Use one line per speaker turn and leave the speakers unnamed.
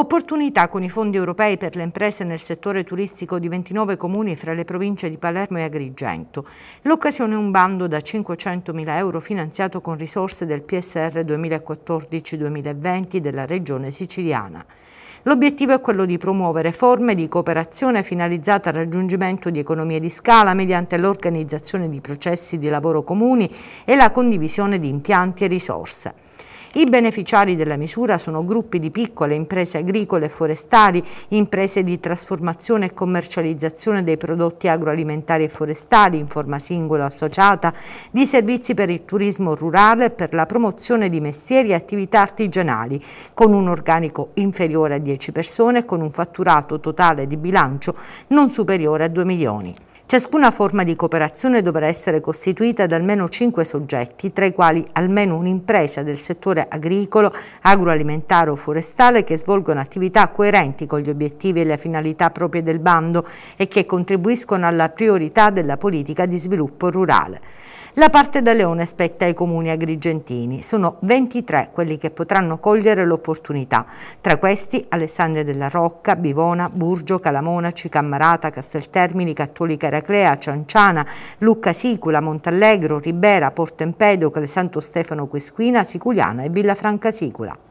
Opportunità con i fondi europei per le imprese nel settore turistico di 29 comuni fra le province di Palermo e Agrigento. L'occasione è un bando da 500.000 euro finanziato con risorse del PSR 2014-2020 della regione siciliana. L'obiettivo è quello di promuovere forme di cooperazione finalizzate al raggiungimento di economie di scala mediante l'organizzazione di processi di lavoro comuni e la condivisione di impianti e risorse. I beneficiari della misura sono gruppi di piccole imprese agricole e forestali, imprese di trasformazione e commercializzazione dei prodotti agroalimentari e forestali in forma singola o associata, di servizi per il turismo rurale e per la promozione di mestieri e attività artigianali, con un organico inferiore a 10 persone e con un fatturato totale di bilancio non superiore a 2 milioni. Ciascuna forma di cooperazione dovrà essere costituita da almeno cinque soggetti, tra i quali almeno un'impresa del settore agricolo, agroalimentare o forestale che svolgono attività coerenti con gli obiettivi e le finalità proprie del bando e che contribuiscono alla priorità della politica di sviluppo rurale. La parte da Leone spetta ai comuni agrigentini. Sono 23 quelli che potranno cogliere l'opportunità. Tra questi Alessandria della Rocca, Bivona, Burgio, Calamona, Cicammarata, Casteltermini, Cattolica Eraclea, Cianciana, Lucca Sicula, Montallegro, Ribera, Porto Empedocle, Santo Stefano Quesquina, Siculiana e Villafranca Sicula.